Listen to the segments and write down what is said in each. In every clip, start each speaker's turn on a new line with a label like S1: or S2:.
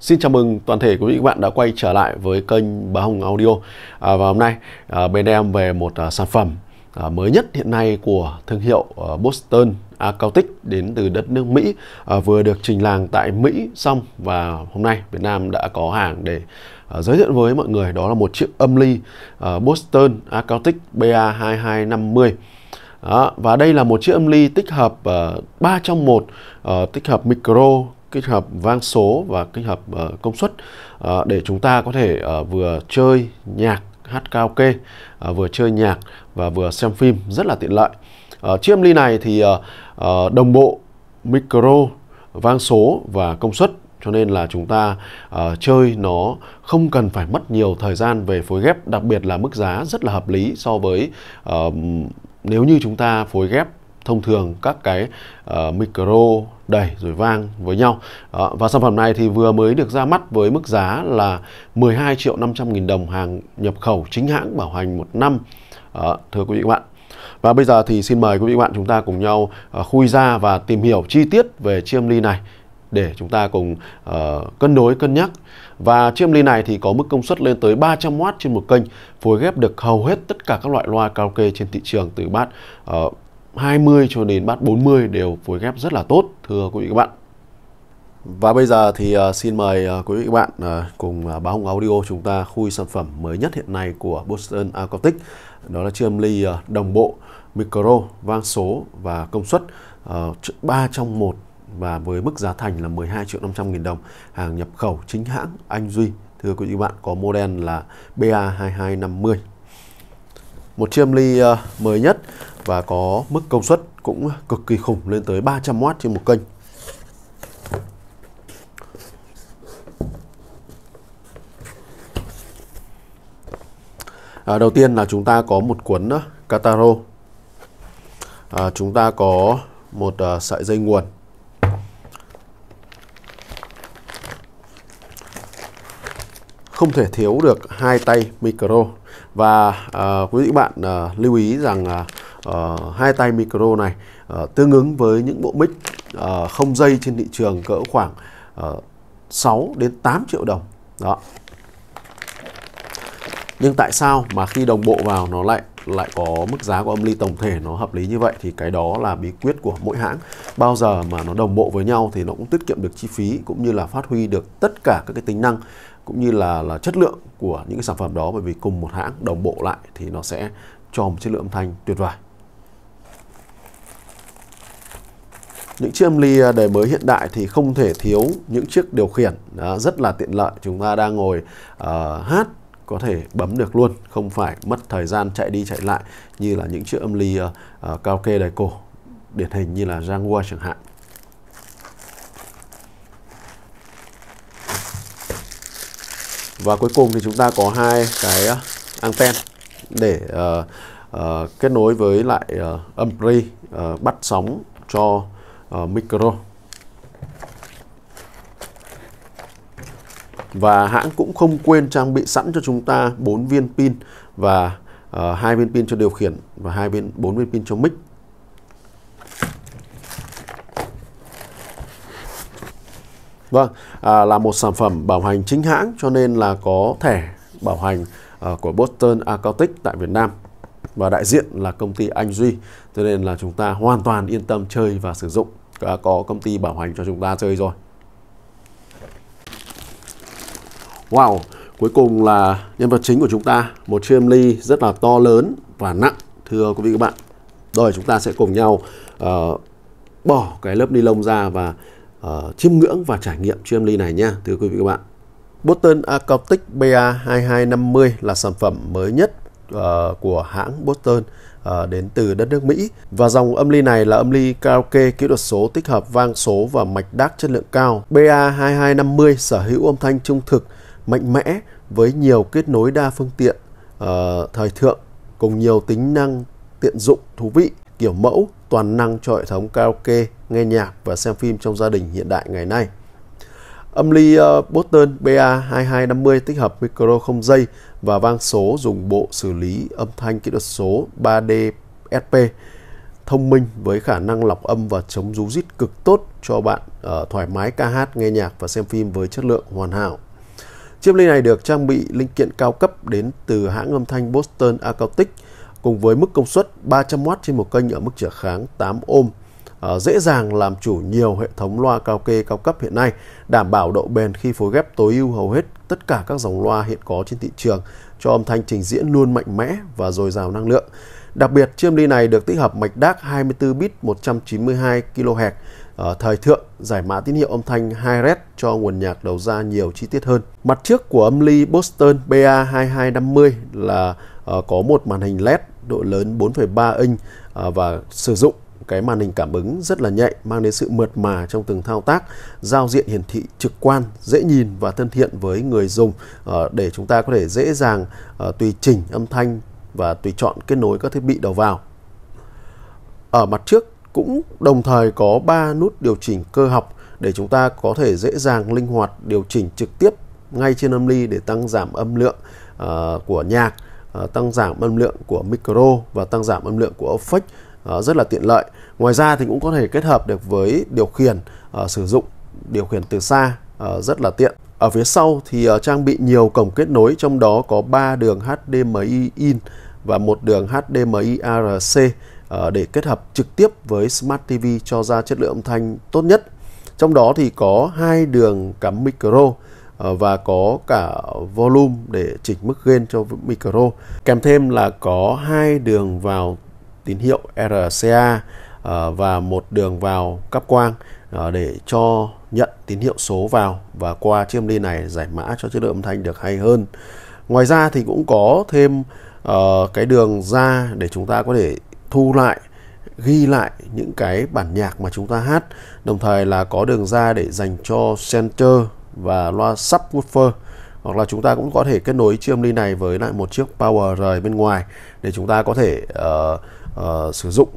S1: Xin chào mừng toàn thể quý vị các bạn đã quay trở lại với kênh Bá Hồng Audio à, Và hôm nay à, bên em về một à, sản phẩm à, mới nhất hiện nay của thương hiệu à, Boston Acoustic đến từ đất nước Mỹ à, Vừa được trình làng tại Mỹ xong và hôm nay Việt Nam đã có hàng để à, giới thiệu với mọi người Đó là một chiếc âm ly à, Boston Acoustic BA2250 đó, và đây là một chiếc âm ly tích hợp uh, à, 3 trong 1 uh, à, tích hợp micro kết hợp vang số và kết hợp uh, công suất uh, để chúng ta có thể uh, vừa chơi nhạc hát karaoke uh, vừa chơi nhạc và vừa xem phim rất là tiện lợi uh, chiếc ly này thì uh, uh, đồng bộ micro vang số và công suất cho nên là chúng ta uh, chơi nó không cần phải mất nhiều thời gian về phối ghép đặc biệt là mức giá rất là hợp lý so với uh, nếu như chúng ta phối ghép thông thường các cái uh, micro đẩy rồi vang với nhau uh, và sản phẩm này thì vừa mới được ra mắt với mức giá là 12 triệu 500 nghìn đồng hàng nhập khẩu chính hãng bảo hành một năm uh, thưa quý vị các bạn và bây giờ thì xin mời quý vị các bạn chúng ta cùng nhau uh, khui ra và tìm hiểu chi tiết về chiêm ly này để chúng ta cùng uh, cân đối cân nhắc và chiếc ly này thì có mức công suất lên tới 300W trên một kênh phối ghép được hầu hết tất cả các loại loa karaoke trên thị trường từ bát uh, 20 cho đến bát 40 đều phối ghép rất là tốt thưa quý vị các bạn. Và bây giờ thì à, xin mời à, quý vị các bạn à, cùng báo Hồng Audio chúng ta khui sản phẩm mới nhất hiện nay của Boston Acoustic đó là chiêm ly đồng bộ micro vang số và công suất 3 trong 1 và với mức giá thành là 12 triệu 500 nghìn đồng hàng nhập khẩu chính hãng Anh Duy thưa quý vị các bạn có model là BA2250 một chiêm ly ờ, mới nhất và có mức công suất cũng cực kỳ khủng lên tới 300W trên một kênh. À, đầu tiên là chúng ta có một cuốn ờ, Kataro. À, chúng ta có một uh, sợi dây nguồn. Không thể thiếu được hai tay micro và uh, quý vị bạn uh, lưu ý rằng uh, hai tay micro này uh, tương ứng với những bộ mic uh, không dây trên thị trường cỡ khoảng uh, 6 đến 8 triệu đồng đó nhưng tại sao mà khi đồng bộ vào nó lại lại có mức giá của âm ly tổng thể nó hợp lý như vậy thì cái đó là bí quyết của mỗi hãng bao giờ mà nó đồng bộ với nhau thì nó cũng tiết kiệm được chi phí cũng như là phát huy được tất cả các cái tính năng cũng như là là chất lượng của những cái sản phẩm đó bởi vì cùng một hãng đồng bộ lại thì nó sẽ cho một chất lượng âm thanh tuyệt vời. Những chiếc âm ly à, đời mới hiện đại thì không thể thiếu những chiếc điều khiển đó, rất là tiện lợi. Chúng ta đang ngồi uh, hát có thể bấm được luôn, không phải mất thời gian chạy đi chạy lại như là những chiếc âm ly uh, ờ, uh, ờ, karaoke đời cổ điển hình như là Jaguar chẳng hạn. và cuối cùng thì chúng ta có hai cái anten để uh, uh, kết nối với lại uh, âm pre uh, bắt sóng cho uh, micro và hãng cũng không quên trang bị sẵn cho chúng ta bốn viên pin và hai uh, viên pin cho điều khiển và hai viên bốn viên pin cho mic Vâng, à, là một sản phẩm bảo hành chính hãng cho nên là có thẻ bảo hành à, của Boston Acoustic tại Việt Nam và đại diện là công ty Anh Duy. Cho nên là chúng ta hoàn toàn yên tâm chơi và sử dụng. À, có công ty bảo hành cho chúng ta chơi rồi. Wow, cuối cùng là nhân vật chính của chúng ta, một chiêm ly rất là to lớn và nặng thưa quý vị các bạn. Rồi chúng ta sẽ cùng nhau uh, bỏ cái lớp ni lông ra và Ờ, chiêm ngưỡng và trải nghiệm chiêm ly này nha thưa quý vị các bạn. Boston Acoustic BA2250 là sản phẩm mới nhất uh, của hãng Boston uh, ờ, đến từ đất nước Mỹ và dòng âm ly này là âm ly karaoke kỹ thuật số tích hợp vang số và mạch đác chất lượng cao. BA2250 sở hữu âm thanh trung thực, mạnh mẽ với nhiều kết nối đa phương tiện uh, thời thượng cùng nhiều tính năng tiện dụng thú vị kiểu mẫu toàn năng cho hệ thống karaoke, nghe nhạc và xem phim trong gia đình hiện đại ngày nay. Âm ly ờ, Boston BA2250 tích hợp micro không dây và vang số dùng bộ xử lý âm thanh kỹ thuật số 3D SP thông minh với khả năng lọc âm và chống rú rít cực tốt cho bạn ở ờ, thoải mái ca hát, nghe nhạc và xem phim với chất lượng hoàn hảo. Chiếc ly này được trang bị linh kiện cao cấp đến từ hãng âm thanh Boston Acoustic cùng với mức công suất 300W trên một kênh ở mức trở kháng 8 ohm ờ, dễ dàng làm chủ nhiều hệ thống loa cao kê cao cấp hiện nay, đảm bảo độ bền khi phối ghép tối ưu hầu hết tất cả các dòng loa hiện có trên thị trường, cho âm thanh trình diễn luôn mạnh mẽ và dồi dào năng lượng. Đặc biệt, chiêm ly này được tích hợp mạch DAC 24 bit 192 kHz, ờ, thời thượng, giải mã tín hiệu âm thanh 2 red cho nguồn nhạc đầu ra nhiều chi tiết hơn. Mặt trước của âm ly Boston BA2250 là ờ, có một màn hình LED độ lớn 4,3 inch à, và sử dụng cái màn hình cảm ứng rất là nhạy mang đến sự mượt mà trong từng thao tác giao diện hiển thị trực quan dễ nhìn và thân thiện với người dùng à, để chúng ta có thể dễ dàng à, tùy chỉnh âm thanh và tùy chọn kết nối các thiết bị đầu vào ở mặt trước cũng đồng thời có 3 nút điều chỉnh cơ học để chúng ta có thể dễ dàng linh hoạt điều chỉnh trực tiếp ngay trên âm ly để tăng giảm âm lượng của nhạc Ờ, tăng giảm âm lượng của micro và tăng giảm âm lượng của OPEC ờ, rất là tiện lợi. Ngoài ra thì cũng có thể kết hợp được với điều khiển ờ, sử dụng điều khiển từ xa rất là tiện. Ở phía sau thì trang bị nhiều cổng kết nối trong đó có 3 đường HDMI in và một đường HDMI ARC để kết hợp trực tiếp với Smart TV cho ra chất lượng âm thanh tốt nhất. Trong đó thì có hai đường cắm micro Ờ, và có cả volume để chỉnh mức gain cho micro kèm thêm là có hai đường vào tín hiệu RCA ờ, và một đường vào cáp quang ờ, để cho nhận tín hiệu số vào và qua chiếc đi này giải mã cho chất lượng âm thanh được hay hơn. Ngoài ra thì cũng có thêm cái đường ra để chúng ta có thể thu lại ghi lại những cái bản nhạc mà chúng ta hát đồng thời là có đường ra để dành cho center và loa subwoofer hoặc là chúng ta cũng có thể kết nối chiếc âm ly này với lại một chiếc power rời bên ngoài để chúng ta có thể uh, uh, sử dụng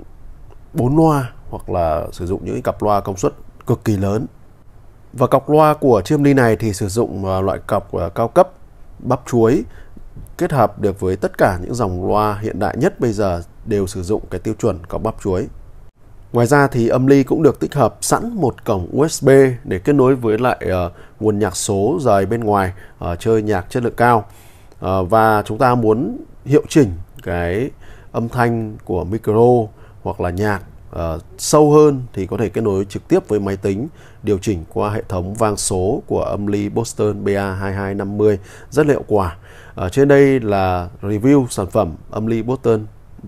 S1: bốn loa hoặc là sử dụng những cặp loa công suất cực kỳ lớn và cọc loa của chiếc âm ly này thì sử dụng uh, loại cọc uh, cao cấp bắp chuối kết hợp được với tất cả những dòng loa hiện đại nhất bây giờ đều sử dụng cái tiêu chuẩn cọc bắp chuối Ngoài ra thì âm ly cũng được tích hợp sẵn một cổng USB để kết nối với lại uh, nguồn nhạc số rời bên ngoài uh, chơi nhạc chất lượng cao. Uh, và chúng ta muốn hiệu chỉnh cái âm thanh của micro hoặc là nhạc uh, sâu hơn thì có thể kết nối trực tiếp với máy tính điều chỉnh qua hệ thống vang số của âm ly Boston BA2250 rất hiệu quả. Ở trên đây là review sản phẩm âm ly Boston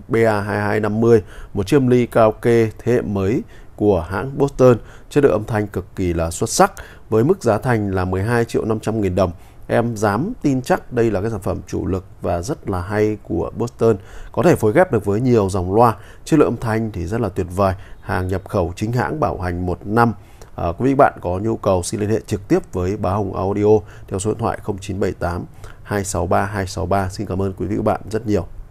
S1: BA2250, một chiếc ly karaoke thế hệ mới của hãng Boston, chất lượng âm thanh cực kỳ là xuất sắc với mức giá thành là 12 triệu 500 nghìn đồng. Em dám tin chắc đây là cái sản phẩm chủ lực và rất là hay của Boston. Có thể phối ghép được với nhiều dòng loa, chất lượng âm thanh thì rất là tuyệt vời. Hàng nhập khẩu chính hãng bảo hành một năm. À, quý vị bạn có nhu cầu xin liên hệ trực tiếp với Bá Hồng Audio theo số điện thoại 0978 263 263. Xin cảm ơn quý vị và bạn rất nhiều.